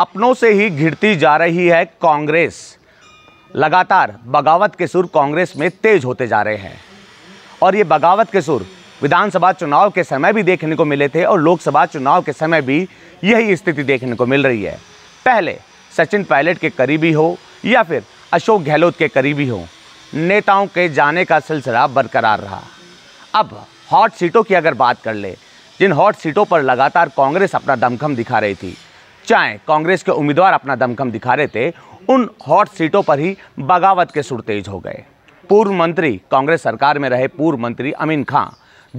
अपनों से ही घिरती जा रही है कांग्रेस लगातार बगावत के सुर कांग्रेस में तेज होते जा रहे हैं और ये बगावत के सुर विधानसभा चुनाव के समय भी देखने को मिले थे और लोकसभा चुनाव के समय भी यही स्थिति देखने को मिल रही है पहले सचिन पायलट के करीबी हो या फिर अशोक गहलोत के करीबी हो नेताओं के जाने का सिलसिला बरकरार रहा अब हॉट सीटों की अगर बात कर ले जिन हॉट सीटों पर लगातार कांग्रेस अपना दमखम दिखा रही थी चाहे कांग्रेस के उम्मीदवार अपना दमखम दिखा रहे थे उन हॉट सीटों पर ही बगावत के सुर तेज हो गए पूर्व मंत्री कांग्रेस सरकार में रहे पूर्व मंत्री अमीन खां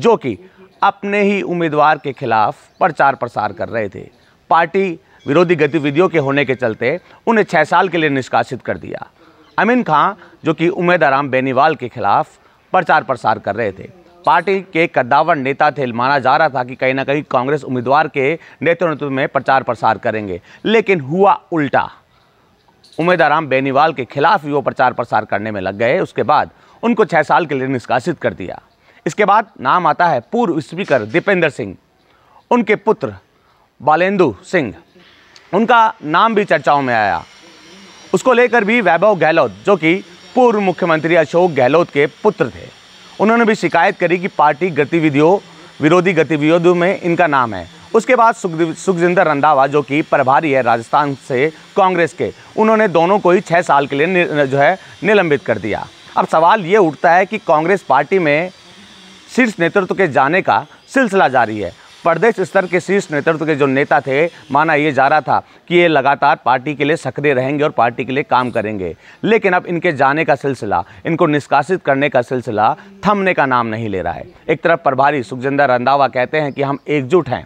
जो कि अपने ही उम्मीदवार के खिलाफ प्रचार प्रसार कर रहे थे पार्टी विरोधी गतिविधियों के होने के चलते उन्हें छः साल के लिए निष्कासित कर दिया अमीन खां जो कि उमेदाराम बेनीवाल के खिलाफ प्रचार प्रसार कर रहे थे पार्टी के कद्दावर नेता थे माना जा रहा था कि कहीं ना कहीं कांग्रेस उम्मीदवार के नेतृत्व में प्रचार प्रसार करेंगे लेकिन हुआ उल्टा राम बेनीवाल के खिलाफ वो प्रचार प्रसार करने में लग गए उसके बाद उनको छः साल के लिए निष्कासित कर दिया इसके बाद नाम आता है पूर्व स्पीकर दीपेंद्र सिंह उनके पुत्र बालेंदु सिंह उनका नाम भी चर्चाओं में आया उसको लेकर भी वैभव गहलोत जो कि पूर्व मुख्यमंत्री अशोक गहलोत के पुत्र थे उन्होंने भी शिकायत करी कि पार्टी गतिविधियों विरोधी गतिविधियों में इनका नाम है उसके बाद सुखजिंदर रंधावा जो कि प्रभारी है राजस्थान से कांग्रेस के उन्होंने दोनों को ही छः साल के लिए जो है निलंबित कर दिया अब सवाल ये उठता है कि कांग्रेस पार्टी में शीर्ष नेतृत्व के जाने का सिलसिला जारी है प्रदेश स्तर के शीर्ष नेतृत्व के जो नेता थे माना ये जा रहा था कि ये लगातार पार्टी के लिए सक्रिय रहेंगे और पार्टी के लिए काम करेंगे लेकिन अब इनके जाने का सिलसिला इनको निष्कासित करने का सिलसिला थमने का नाम नहीं ले रहा है एक तरफ प्रभारी सुखजिंदर रंधावा कहते हैं कि हम एकजुट हैं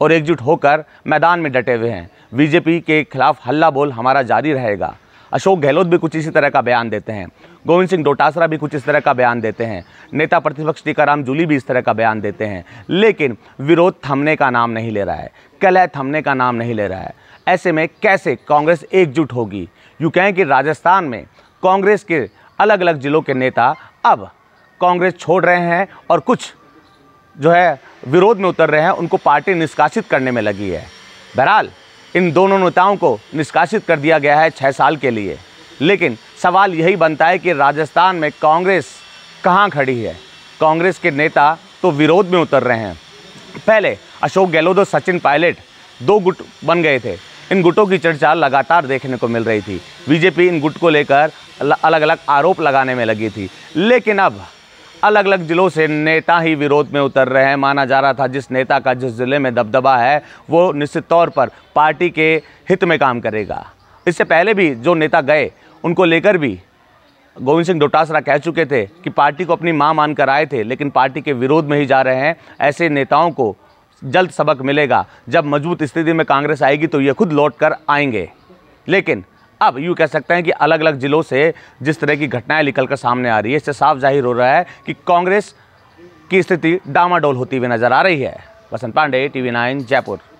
और एकजुट होकर मैदान में डटे हुए हैं बीजेपी के खिलाफ हल्ला बोल हमारा जारी रहेगा अशोक गहलोत भी कुछ इसी तरह का बयान देते हैं गोविंद सिंह डोटासरा भी कुछ इस तरह का बयान देते हैं नेता प्रतिपक्ष टीकाराम जूली भी इस तरह का बयान देते हैं लेकिन विरोध थमने का नाम नहीं ले रहा है कलह थमने का नाम नहीं ले रहा है ऐसे में कैसे कांग्रेस एकजुट होगी यूँ कहें कि राजस्थान में कांग्रेस के अलग अलग ज़िलों के नेता अब कांग्रेस छोड़ रहे हैं और कुछ जो है विरोध में उतर रहे हैं उनको पार्टी निष्कासित करने में लगी है बहरहाल इन दोनों नेताओं को निष्कासित कर दिया गया है छः साल के लिए लेकिन सवाल यही बनता है कि राजस्थान में कांग्रेस कहाँ खड़ी है कांग्रेस के नेता तो विरोध में उतर रहे हैं पहले अशोक गहलोत और सचिन पायलट दो गुट बन गए थे इन गुटों की चर्चा लगातार देखने को मिल रही थी बीजेपी इन गुट को लेकर अलग अलग आरोप लगाने में लगी थी लेकिन अब अलग अलग ज़िलों से नेता ही विरोध में उतर रहे हैं माना जा रहा था जिस नेता का जिस ज़िले में दबदबा है वो निश्चित तौर पर पार्टी के हित में काम करेगा इससे पहले भी जो नेता गए उनको लेकर भी गोविंद सिंह डोटासरा कह चुके थे कि पार्टी को अपनी माँ मानकर आए थे लेकिन पार्टी के विरोध में ही जा रहे हैं ऐसे नेताओं को जल्द सबक मिलेगा जब मजबूत स्थिति में कांग्रेस आएगी तो ये खुद लौट कर आएंगे लेकिन अब यूँ कह सकते हैं कि अलग अलग ज़िलों से जिस तरह की घटनाएं निकल कर सामने आ रही है इससे साफ जाहिर हो रहा है कि कांग्रेस की स्थिति डामाडोल होती हुई नज़र आ रही है बसंत पांडे टीवी नाइन जयपुर